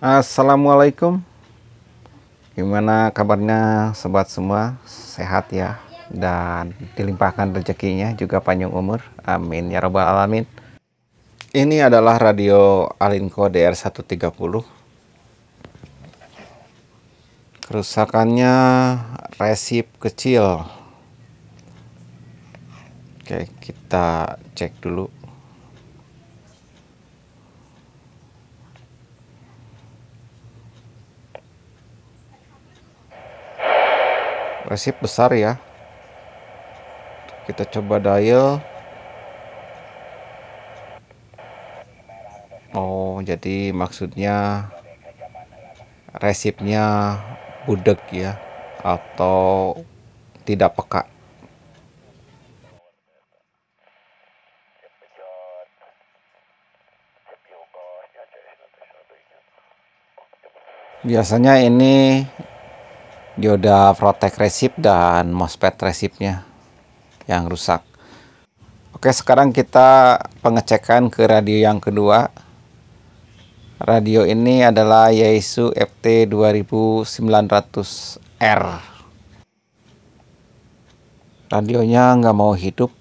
Assalamualaikum Gimana kabarnya sobat semua Sehat ya Dan dilimpahkan rezekinya juga panjang umur Amin ya robbal alamin Ini adalah radio Alinko DR130 Kerusakannya resip kecil Oke kita cek dulu resip besar ya kita coba dial oh jadi maksudnya resipnya budek ya atau tidak peka biasanya ini dia udah protect resip dan MOSFET resipnya yang rusak. Oke, sekarang kita pengecekan ke radio yang kedua. Radio ini adalah Yaesu FT 2900R. Radionya nggak mau hidup.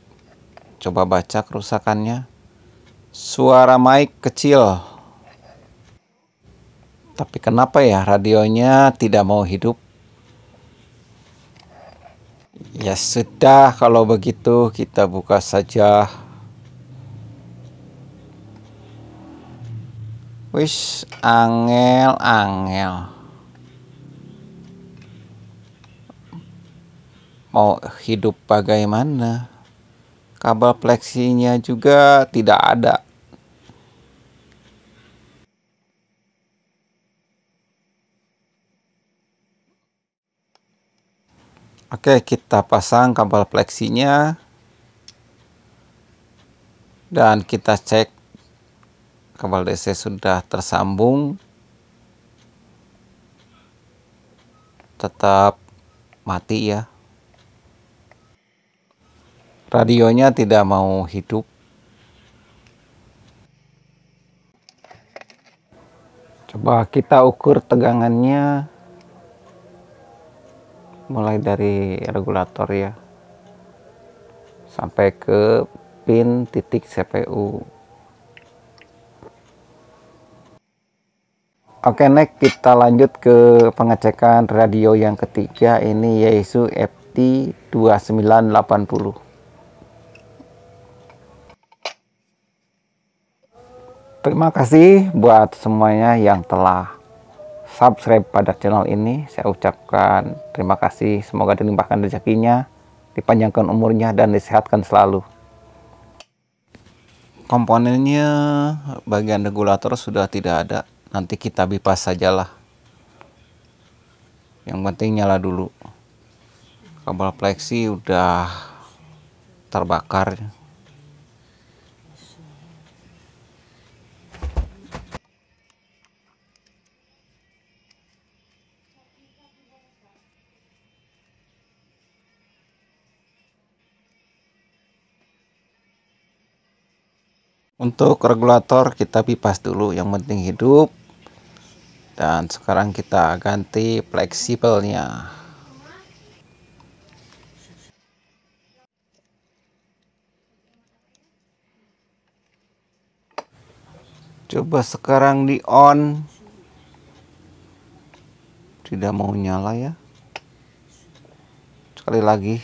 Coba baca kerusakannya. Suara mic kecil. Tapi kenapa ya radionya tidak mau hidup? Ya sudah kalau begitu kita buka saja. Wis angel angel. Mau hidup bagaimana? Kabel fleksinya juga tidak ada. Oke, kita pasang kabel fleksinya dan kita cek kabel DC sudah tersambung. Tetap mati ya. Radionya tidak mau hidup. Coba kita ukur tegangannya mulai dari regulator ya sampai ke pin titik CPU oke next kita lanjut ke pengecekan radio yang ketiga ini yaitu FT2980 terima kasih buat semuanya yang telah subscribe pada channel ini. Saya ucapkan terima kasih. Semoga dilimpahkan rezekinya, dipanjangkan umurnya, dan disehatkan selalu. Komponennya bagian regulator sudah tidak ada. Nanti kita bypass sajalah. Yang penting nyala dulu. Kabel fleksi udah terbakar Untuk regulator kita pipas dulu yang penting hidup. Dan sekarang kita ganti fleksibelnya. Coba sekarang di on. Tidak mau nyala ya. Sekali lagi.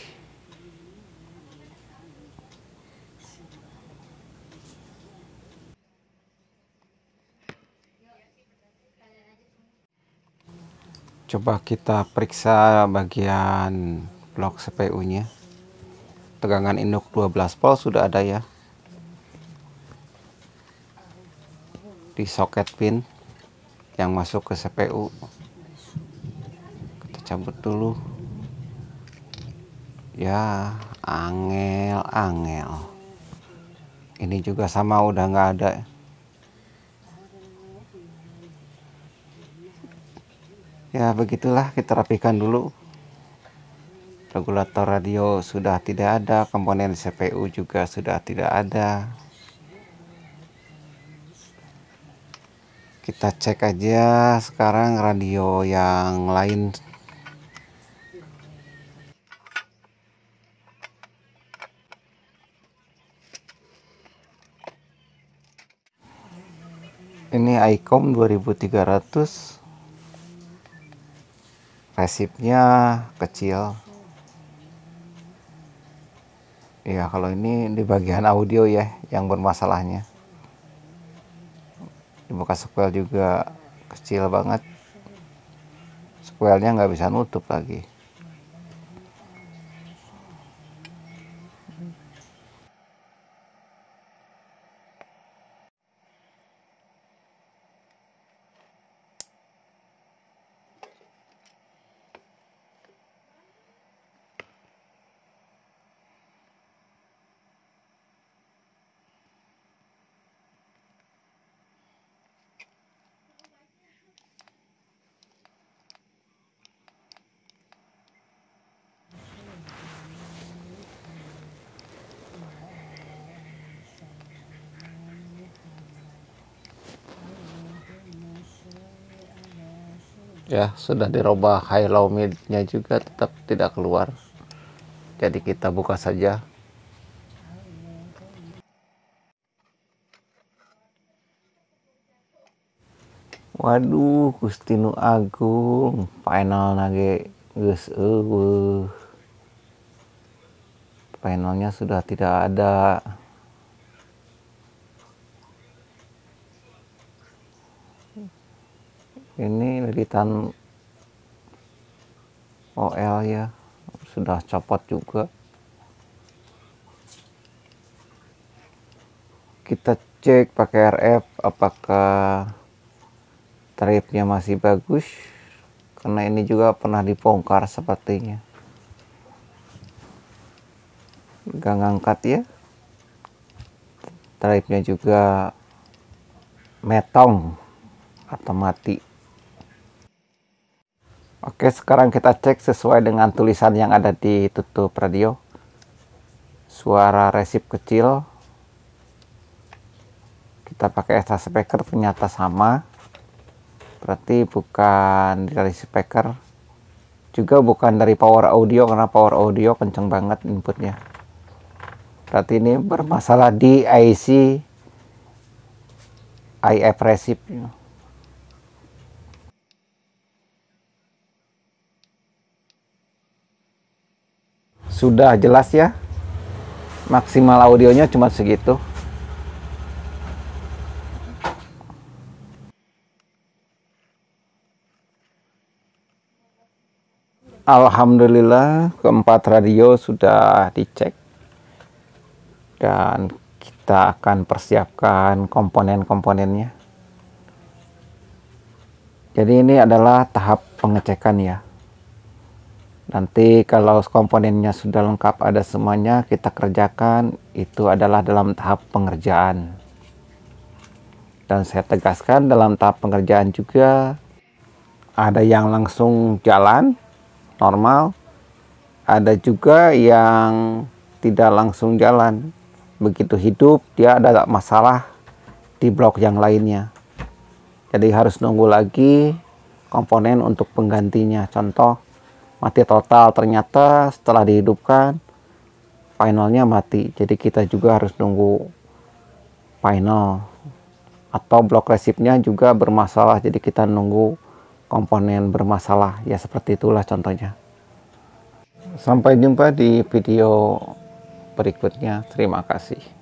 coba kita periksa bagian blok CPU nya tegangan induk 12 volt sudah ada ya di soket pin yang masuk ke CPU kita cabut dulu ya angel angel ini juga sama udah nggak ada ya begitulah kita rapikan dulu regulator radio sudah tidak ada komponen CPU juga sudah tidak ada kita cek aja sekarang radio yang lain ini ICOM 2300 Resipnya kecil. Iya, kalau ini di bagian audio ya yang bermasalahnya. Di bekas juga kecil banget. sequelnya nggak bisa nutup lagi. ya sudah diroba high low midnya juga tetap tidak keluar jadi kita buka saja waduh kustinu Agung final nage geus finalnya sudah tidak ada ini lilitan OL ya sudah copot juga kita cek pakai RF apakah tripnya masih bagus karena ini juga pernah dipongkar sepertinya gak ngangkat ya tripnya juga metong atau mati Oke, sekarang kita cek sesuai dengan tulisan yang ada di tutup radio. Suara resip kecil. Kita pakai extra speaker ternyata sama. Berarti bukan dari speaker. Juga bukan dari power audio karena power audio kenceng banget inputnya. Berarti ini bermasalah di IC IF resip. sudah jelas ya maksimal audionya cuma segitu Alhamdulillah keempat radio sudah dicek dan kita akan persiapkan komponen-komponennya jadi ini adalah tahap pengecekan ya Nanti kalau komponennya sudah lengkap ada semuanya kita kerjakan itu adalah dalam tahap pengerjaan. Dan saya tegaskan dalam tahap pengerjaan juga ada yang langsung jalan normal, ada juga yang tidak langsung jalan. Begitu hidup dia ada masalah di blok yang lainnya. Jadi harus nunggu lagi komponen untuk penggantinya. Contoh mati total ternyata setelah dihidupkan finalnya mati jadi kita juga harus nunggu final atau blok resipnya juga bermasalah jadi kita nunggu komponen bermasalah ya seperti itulah contohnya sampai jumpa di video berikutnya terima kasih